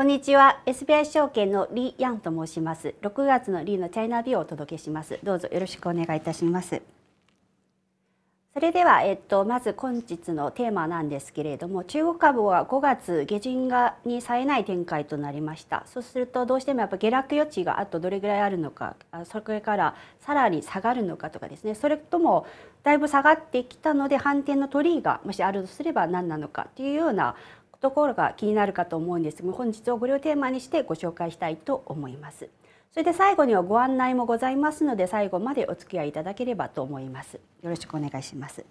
こんにちは SBI 証券のリヤンと申します6月のリのチャイナビューをお届けしますどうぞよろしくお願いいたしますそれでは、えっと、まず本日のテーマなんですけれども中国株は5月下旬がに冴えない展開となりましたそうするとどうしてもやっぱ下落余地があとどれぐらいあるのかそれからさらに下がるのかとかですねそれともだいぶ下がってきたので反転の鳥居がもしあるとすれば何なのかというようなところが気になるかと思うんですが本日はこれをテーマにしてご紹介したいと思いますそれで最後にはご案内もございますので最後までお付き合いいただければと思いますよろしくお願いします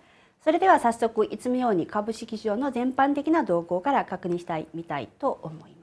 それでは早速いつもように株式市場の全般的な動向から確認したいみたいと思います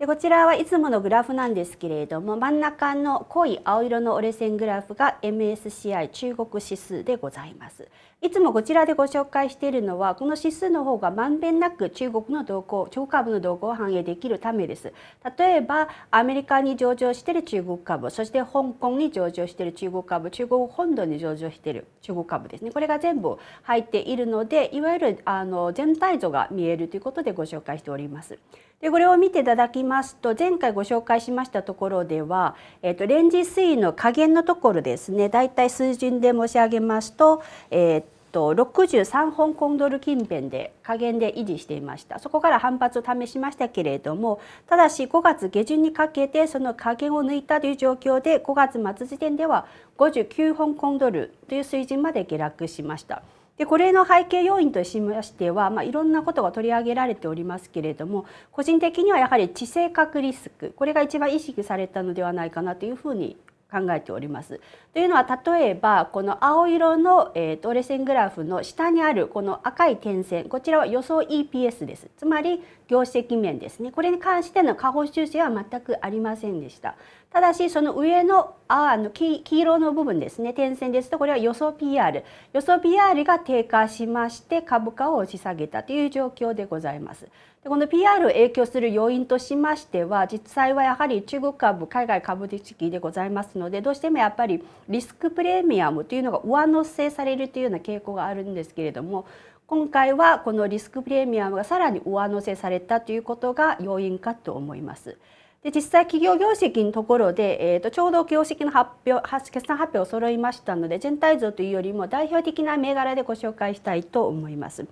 でこちらはいつものグラフなんですけれども真ん中の濃い青色の折れ線グラフが MSCI 中国指数でございますいつもこちらでご紹介しているのはこの指数の方がまんべんなく中国の動向中国株の動向を反映できるためです例えばアメリカに上場している中国株そして香港に上場している中国株中国本土に上場している中国株ですねこれが全部入っているのでいわゆるあの全体像が見えるということでご紹介しておりますでこれを見ていただきますと前回ご紹介しましたところでは、えー、とレンジ水位の下限のところですねだいたい数順で申し上げますと,、えー、と63コンドル近辺で下限で維持していましたそこから反発を試しましたけれどもただし5月下旬にかけてその下限を抜いたという状況で5月末時点では59本コンドルという水準まで下落しました。でこれの背景要因としましては、まあ、いろんなことが取り上げられておりますけれども個人的にはやはり地政学リスクこれが一番意識されたのではないかなというふうに考えております。というのは例えばこの青色の、えー、折れ線グラフの下にあるこの赤い点線こちらは予想 EPS ですつまり業績面ですねこれに関しての下方修正は全くありませんでした。ただしその上のあの黄色の部分ですね点線ですとこれは予想 PR 予想 PR が低下しまして株価を押し下げたという状況でございます。でこの PR を影響する要因としましては実際はやはり中国株海外株式でございますのでどうしてもやっぱりリスクプレミアムというのが上乗せされるというような傾向があるんですけれども今回はこのリスクプレミアムがさらに上乗せされたということが要因かと思います。で実際企業業績のところで、えーと、ちょうど業績の発表決算発表を揃いましたので全体像というよりも代表的な銘柄でご紹介したいと思います。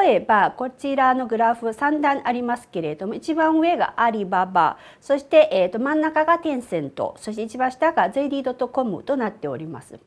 例えばこちらのグラフ3段ありますけれども一番上がアリババそして、えーと、と真ん中がテンセントそして一番下が JD.com となっております。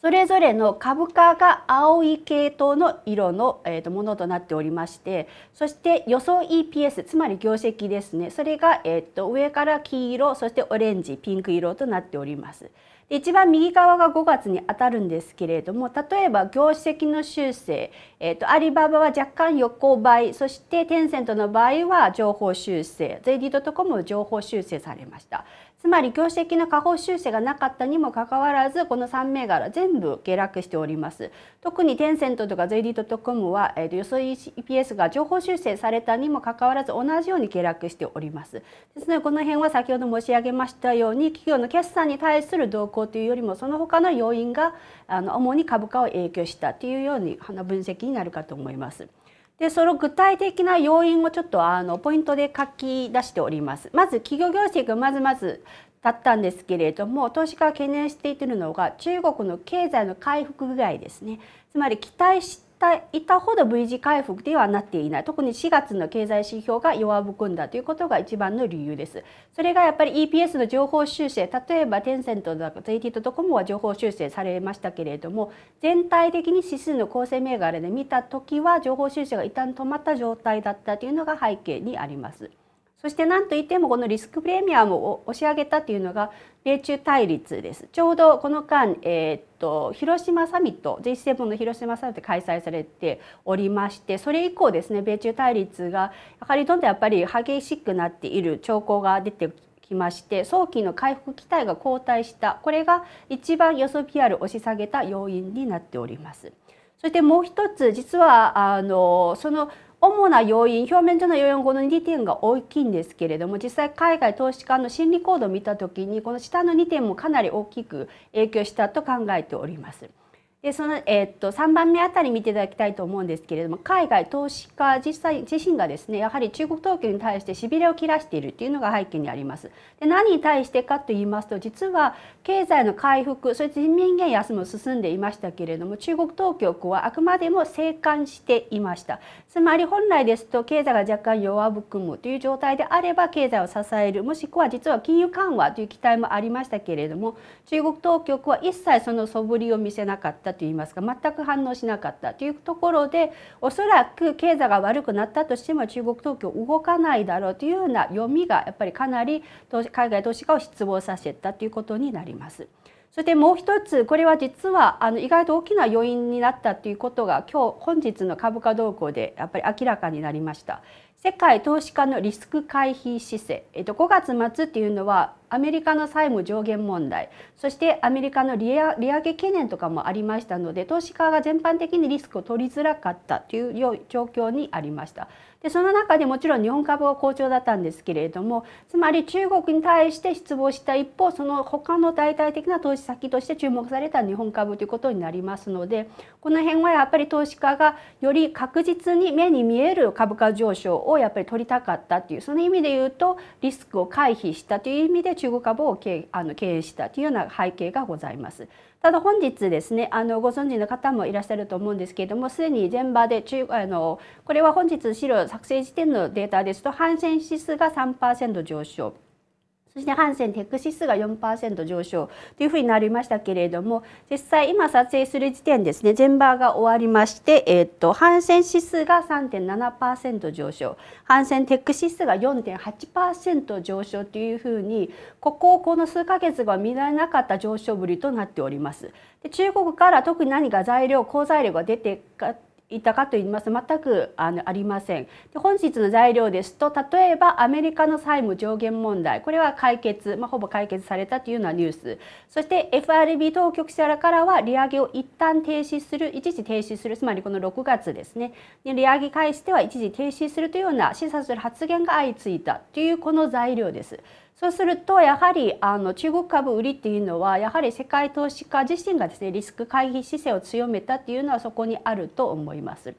それぞれの株価が青い系統の色の、えとものとなっておりましてそして予想 EPS つまり業績ですねそれが、えと上から黄色そしてオレンジピンク色となっております。一番右側が5月に当たるんですけれども例えば業績の修正、えーと、アリババは若干横ばいそしてテンセントの場合は情報修正 j ー c o m も情報修正されましたつまり業績の下方修正がなかったにもかかわらずこの3銘柄全部下落しております特にテンセントとかゼリ j d c コムは、えー、と予想 EPS が情報修正されたにもかかわらず同じように下落しておりますですのでこの辺は先ほど申し上げましたように企業の決算に対する動向というよりもその他の要因があの主に株価を影響したというようにあの分析になるかと思います。でその具体的な要因をちょっとあのポイントで書き出しております。まず企業業績がまずまずだったんですけれども投資家が懸念していてるのが中国の経済の回復具合ですねつまり期待したいたほど V 字回復ではなっていない特に4月の経済指標が弱含んだということが一番の理由ですそれがやっぱり EPS の情報修正例えばテンセントだとか JT ドコモは情報修正されましたけれども全体的に指数の構成銘柄で見た時は情報修正が一旦止まった状態だったというのが背景にあります。そして何といってもこのリスクプレミアムを押し上げたというのが米中対立ですちょうどこの間、えーと、と広島サミット G7 の広島サミット開催されておりましてそれ以降ですね米中対立がやはりどんどんやっぱり激しくなっている兆候が出てきまして早期の回復期待が後退したこれが一番予想 PR 押し下げた要因になっております。そしてもう一つ実はあのその主な要因表面上の要因この2点が大きいんですけれども実際海外投資家の心理行動を見た時にこの下の2点もかなり大きく影響したと考えております。でその、えー、っと3番目あたり見ていただきたいと思うんですけれども海外投資家実際自身がですねやはり中国当局に対してしびれを切らしているというのが背景にあります。で何に対してかと言いますと実は経済の回復それ人民元安も進んでいましたけれども中国当局はあくまでも静観していました。つまり本来ですと経済が若干弱含むという状態であれば経済を支えるもしくは実は金融緩和という期待もありましたけれども中国当局は一切その素振りを見せなかった。ったといいますか全く反応しなかったというところでおそらく経済が悪くなったとしても中国当局動かないだろうというような読みがやっぱりかなり海外投資家を失望させたということになります。そしてもう一つこれは実はあの意外と大きな要因になったということが今日本日の株価動向でやっぱり明らかになりました。世界投資家のリスク回避姿勢、えっと、5月末っていうのはアメリカの債務上限問題そしてアメリカの利上げ懸念とかもありましたので投資家が全般的にリスクを取りづらかったという状況にありました。でその中でもちろん日本株は好調だったんですけれどもつまり中国に対して失望した一方その他の代替的な投資先として注目された日本株ということになりますのでこの辺はやっぱり投資家がより確実に目に見える株価上昇をやっぱり取りたかったというその意味で言うとリスクを回避したという意味で中国株を経あの経営したというような背景がございます。ただ本日ですねあのご存知の方もいらっしゃると思うんですけれどもすでに全場で中あのこれは本日資料作成時点のデータですと反戦指数が3%上昇。そしてハンセンテック指数が4%上昇というふうになりましたけれども実際今撮影する時点ですね全場が終わりまして、えー、っとハンセン指数が3.7%上昇ハンセンテック指数が4.8%上昇というふうにここをこの数か月は見られなかった上昇ぶりとなっております。で中国から特に何か材料好材料が出ていたかと言いますと全くあのありませんで本日の材料ですと例えばアメリカの債務上限問題これは解決、まあ、ほぼ解決されたというようなニュースそして FRB 当局者からは利上げを一旦停止する一時停止するつまりこの6月ですねで利上げ返しては一時停止するというような示唆する発言が相次いだというこの材料です。そうするとやはりあの中国株売りっていうのはやはり世界投資家自身がですねリスク回避姿勢を強めたっていうのはそこにあると思います。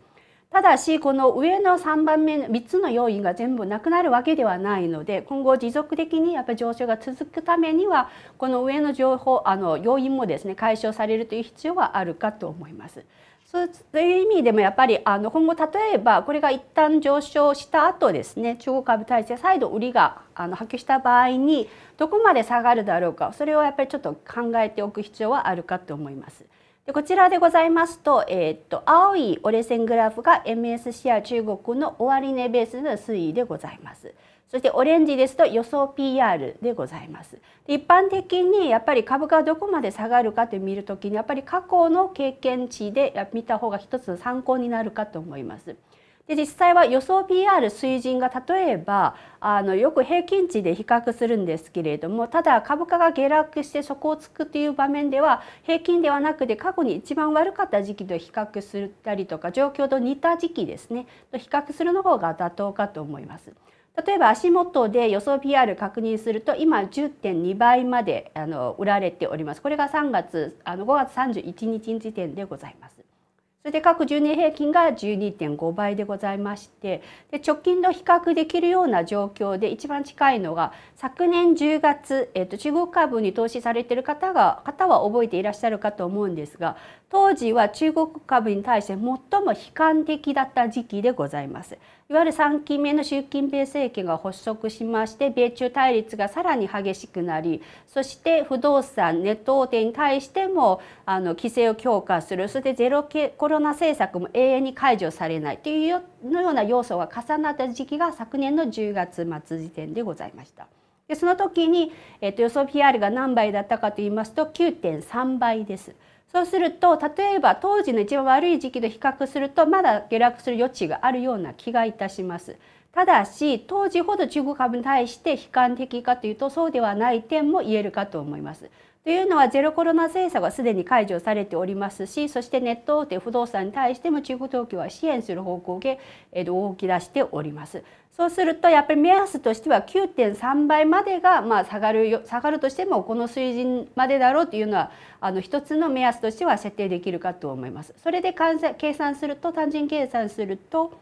ただしこの上の3番目3つの要因が全部なくなるわけではないので今後持続的にやっぱり上昇が続くためにはこの上の情報あの要因もですね解消されるという必要はあるかと思います。そういう意味でもやっぱりあの今後例えばこれが一旦上昇した後ですね中国株体制再度売りがあの波及した場合にどこまで下がるだろうかそれをやっぱりちょっと考えておく必要はあるかと思います。でこちらでございますと,、えー、っと青い折れ線グラフが MSCI 中国の終値ベースの推移でございます。そしてオレンジですと予想 PR でございます。一般的にやっぱり株価がどこまで下がるかって見るときにやっぱり過去の経験値で見た方が一つの参考になるかと思います。で実際は予想 PR 水準が例えばあのよく平均値で比較するんですけれどもただ株価が下落して底をつくという場面では平均ではなくて過去に一番悪かった時期と比較するたりとか状況と似た時期ですねと比較するの方が妥当かと思います。例えば足元で予想 PR 確認すると今10.2倍まであの売られておりますこれが3月あの5月31日時点でございますそれで各10年平均が12.5倍でございましてで直近の比較できるような状況で一番近いのが昨年10月、えっと、中国株に投資されている方が方は覚えていらっしゃるかと思うんですが当時は中国株に対して最も悲観的だった時期でございます。いわゆる3期目の習近平政権が発足しまして米中対立がさらに激しくなりそして不動産ネット大手に対してもあの規制を強化するそしてゼロコロナ政策も永遠に解除されないというのような要素が重なった時期が昨年の10月末時点でございました。でその時に、えっと、予想 PR が何倍だったかと言いますと9.3倍です。そうすると例えば当時の一番悪い時期と比較するとまだ下落する余地があるような気がいたします。ただし当時ほど中国株に対して悲観的かというとそうではない点も言えるかと思います。というのはゼロコロナ政策はすでに解除されておりますしそしてネット大手不動産に対しても中国東京は支援する方向で動き出しております。そうするとやっぱり目安としては9.3倍までがまあ下がるよ下がるとしてもこの水準までだろうというのはあの一つの目安としては設定できるかと思います。それで計算すると単純計算すると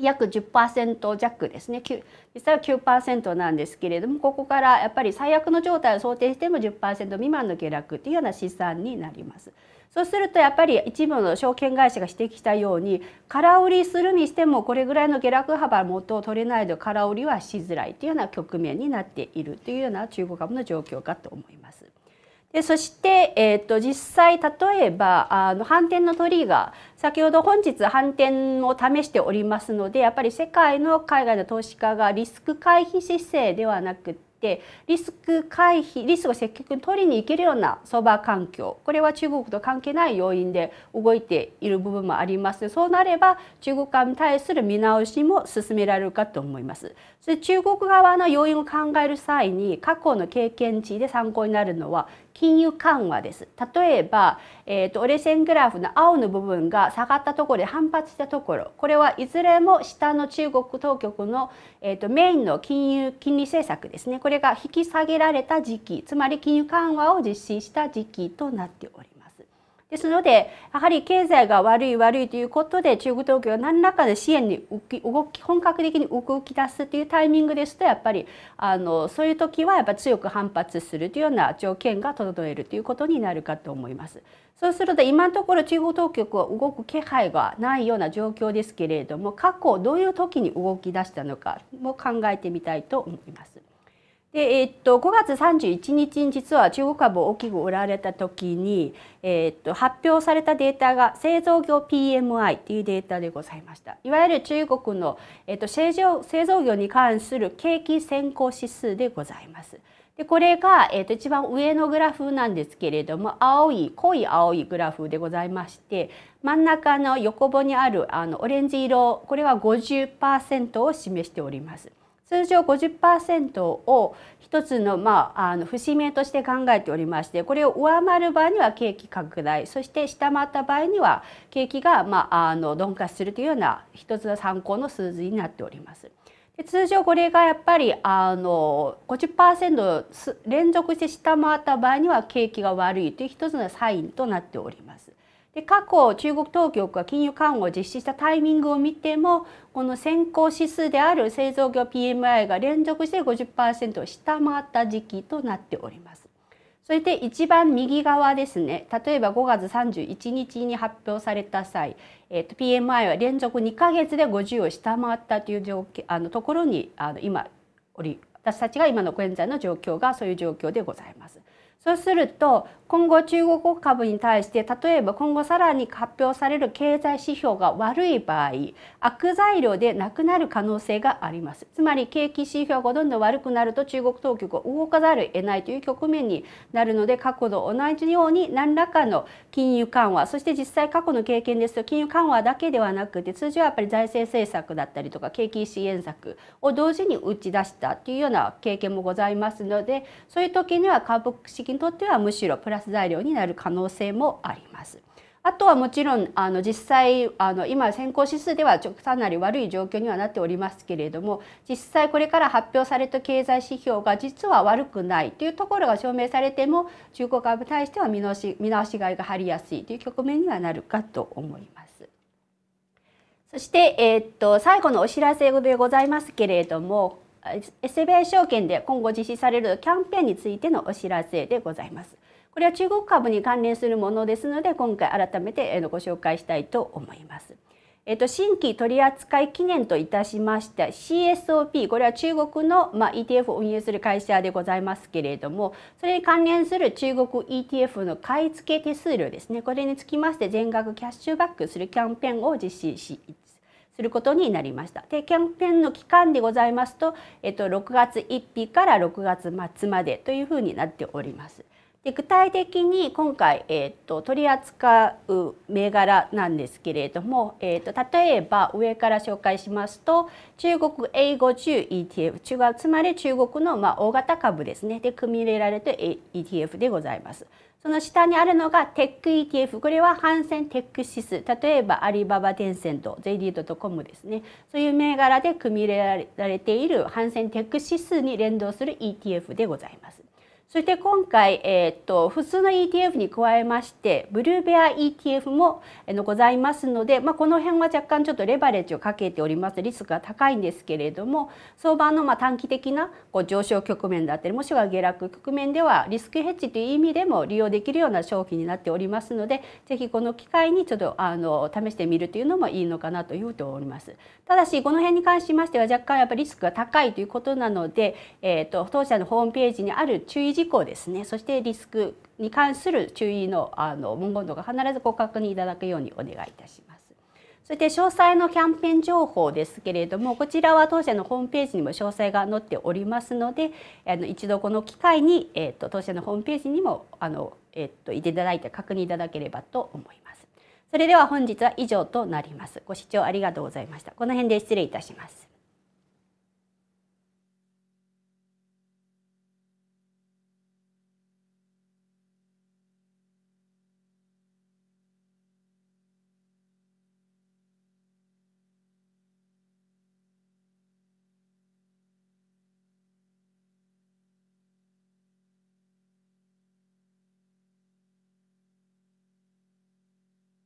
約10%弱ですね実際は9%なんですけれどもここからやっぱり最悪の状態を想定しても10%未満の下落ていうような試算になります。そうするとやっぱり一部の証券会社が指摘したように空売りするにしてもこれぐらいの下落幅元を取れないと空売りはしづらいというような局面になっているというような中国株の状況かと思います。でそして、えーと、実際例えばあの反転の鳥が先ほど本日反転を試しておりますのでやっぱり世界の海外の投資家がリスク回避姿勢ではなくてリスク回避リスクを積極に取りに行けるような相場環境これは中国と関係ない要因で動いている部分もありますそうなれば中国側に対する見直しも進められるかと思います中国側の要因を考える際に過去の経験値で参考になるのは金融緩和です。例えば、えーと、折れ線グラフの青の部分が下がったところで反発したところこれはいずれも下の中国当局の、えーと、とメインの金融金利政策ですねこれが引き下げられた時期つまり金融緩和を実施した時期となっております。ですのでやはり経済が悪い悪いということで中国当局が何らかの支援に動き本格的に動き出すというタイミングですとやっぱりあのそういう時はやっぱ強く反発するというような条件が整えるということになるかと思います。そうすると今のところ中国当局は動く気配がないような状況ですけれども過去どういう時に動き出したのかも考えてみたいと思います。でえっと、5月31日に実は中国株を大きく売られた時に、えっと、発表されたデータが製造業 PMI というデータでございましたいわゆる中国の、えっと、製造製造業に関する景気先行指数でございます。でこれが、えー、と一番上のグラフなんですけれども青い濃い青いグラフでございまして真ん中の横棒にあるあのオレンジ色これは50%を示しております。通常50%を一つの,、まあ、あの節目として考えておりましてこれを上回る場合には景気拡大そして下回った場合には景気が、まあ、あの鈍化するというような一つの参考の数字になっております。で通常これがやっぱりあの50%連続して下回った場合には景気が悪いという一つのサインとなっております。で過去中国当局が金融緩和を実施したタイミングを見てもこの先行指数である製造業 PMI が連続して50%を下回った時期となっております。それで一番右側ですね例えば5月31日に発表された際、えー、と PMI は連続2か月で50を下回ったという状況あのところにあの今おり私たちが今の現在の状況がそういう状況でございます。そうすると今後中国株に対して例えば今後さらに発表される経済指標が悪い場合悪材料でなくなる可能性がありますつまり景気指標がどんどん悪くなると中国当局は動かざるを得ないという局面になるので過去と同じように何らかの金融緩和そして実際過去の経験ですと金融緩和だけではなくて通常はやっぱり財政政策だったりとか景気支援策を同時に打ち出したというような経験もございますのでそういう時には株式にとってはむしろプラスラス材料になる可能性もあります。あとはもちろんあの実際あの今先行指数ではかなり悪い状況にはなっておりますけれども実際これから発表された経済指標が実は悪くないというところが証明されても中古株に対しては見直し見直しがいが張りやすいという局面にはなるかと思います。そして、えー、っと最後のお知らせでございますけれども SBI 証券で今後実施されるキャンペーンについてのお知らせでございます。これは中国株に関連するものですので今回改めてご紹介したいと思います。えっと、新規取扱期限といたしました CSOP これは中国の、まあ、ETF を運営する会社でございますけれどもそれに関連する中国 ETF の買い付け手数料ですねこれにつきまして全額キャッシュバックするキャンペーンを実施しすることになりました。で、キャンペーンの期間でございますと、えっと、6月1日から6月末までというふうになっております。で具体的に今回、えーと、取り扱う銘柄なんですけれども、えーと、例えば上から紹介しますと中国 A50 ETF 中国つまり中国のまあ大型株ですねで組み入れられた ETF でございます。その下にあるのがテック ETF これはハンセンテック指数例えばアリババテンセント JD ドとコムですねそういう銘柄で組み入れられているハンセンテック指数に連動する ETF でございます。そして今回、えーと、普通の ETF に加えましてブルーベア ETF も、えー、ございますので、まあ、この辺は若干ちょっとレバレッジをかけておりますリスクが高いんですけれども相場のまあ短期的なこう上昇局面だったりもしくは下落局面ではリスクヘッジという意味でも利用できるような商品になっておりますのでぜひこの機会にちょっとあの試してみるというのもいいのかなというふうに思います。ただしこの辺に関しましては若干やっぱりリスクが高いということなので、えーと、と当社のホームページにある注意事項ですねそしてリスクに関する注意のあの文言とか必ずご確認いただくようにお願いいたします。そして詳細のキャンペーン情報ですけれどもこちらは当社のホームページにも詳細が載っておりますのであの一度この機会に、えーと、当社のホームページにもあの、えーといていただいて確認いただければと思います。それでは本日は以上となります。ご視聴ありがとうございました。この辺で失礼いたします。